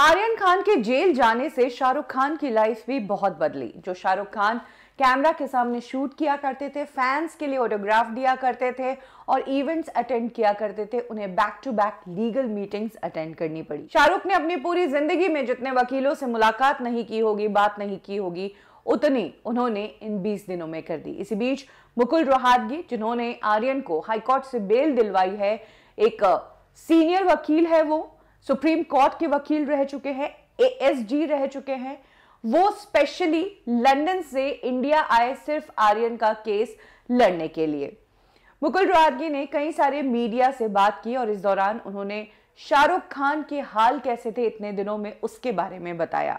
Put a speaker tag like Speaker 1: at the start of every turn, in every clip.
Speaker 1: आर्यन खान के जेल जाने से शाहरुख खान की लाइफ भी बहुत बदली जो शाहरुख खान कैमरा के सामने शूट किया करते थे फैंस के लिए ऑटोग्राफ दिया करते थे और इवेंट्स अटेंड किया करते थे उन्हें back to back legal meetings attend करनी पड़ी शाहरुख ने अपनी पूरी जिंदगी में जितने वकीलों से मुलाकात नहीं की होगी बात नहीं की होगी उतनी उन्होंने इन 20 दिनों में कर दी इसी बीच मुकुल रोहातगी जिन्होंने आर्यन को हाईकोर्ट से बेल दिलवाई है एक सीनियर वकील है वो सुप्रीम कोर्ट के वकील रह चुके हैं एएसजी रह चुके हैं वो स्पेशली लंदन से इंडिया आए सिर्फ आर्यन का केस लड़ने के लिए मुकुल रोहतगी ने कई सारे मीडिया से बात की और इस दौरान उन्होंने शाहरुख खान के हाल कैसे थे इतने दिनों में उसके बारे में बताया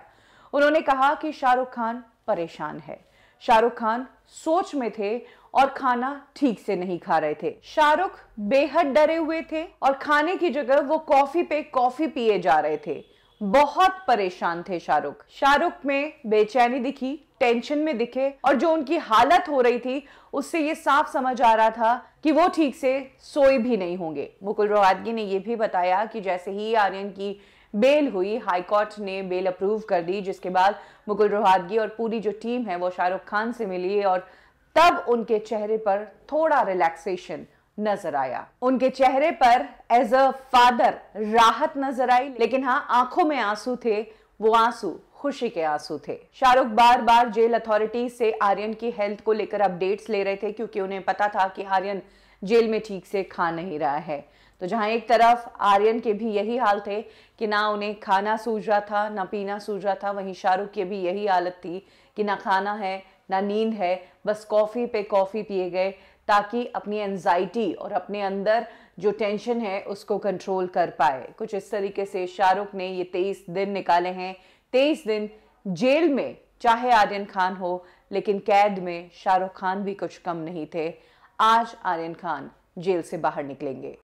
Speaker 1: उन्होंने कहा कि शाहरुख खान परेशान है शाहरुख खान सोच में थे और खाना ठीक से नहीं खा रहे थे शाहरुख बेहद डरे हुए थे और खाने की जगह वो कॉफी पे कॉफी पिए जा रहे थे बहुत परेशान थे शाहरुख शाहरुख में बेचैनी दिखी टेंशन में दिखे और जो उनकी हालत हो रही थी उससे ये साफ समझ आ रहा था कि वो ठीक से सोए भी नहीं होंगे मुकुल रोहतगी ने यह भी बताया कि जैसे ही आर्यन की बेल हुई हाईकोर्ट ने बेल अप्रूव कर दी जिसके बाद मुकुल रोहतगी और पूरी जो टीम है वो शाहरुख खान से मिली और तब उनके चेहरे पर थोड़ा रिलैक्सेशन नजर आया उनके चेहरे पर एज अ फादर राहत नजर आई लेकिन हाँ आंखों में आंसू थे वो आंसू खुशी के आंसू थे शाहरुख बार बार जेल अथॉरिटी से आर्यन की हेल्थ को लेकर अपडेट्स ले रहे थे क्योंकि उन्हें पता था कि आर्यन जेल में ठीक से खा नहीं रहा है तो जहां एक तरफ आर्यन के भी यही हाल थे कि ना उन्हें खाना सूझ रहा था ना पीना सूझ रहा था वहीं शाहरुख की भी यही हालत थी कि ना खाना है ना नींद है बस कॉफ़ी पे कॉफ़ी पिए गए ताकि अपनी एनजाइटी और अपने अंदर जो टेंशन है उसको कंट्रोल कर पाए कुछ इस तरीके से शाहरुख ने ये तेईस दिन निकाले हैं तेईस दिन जेल में चाहे आर्यन खान हो लेकिन कैद में शाहरुख खान भी कुछ कम नहीं थे आज आर्यन खान जेल से बाहर निकलेंगे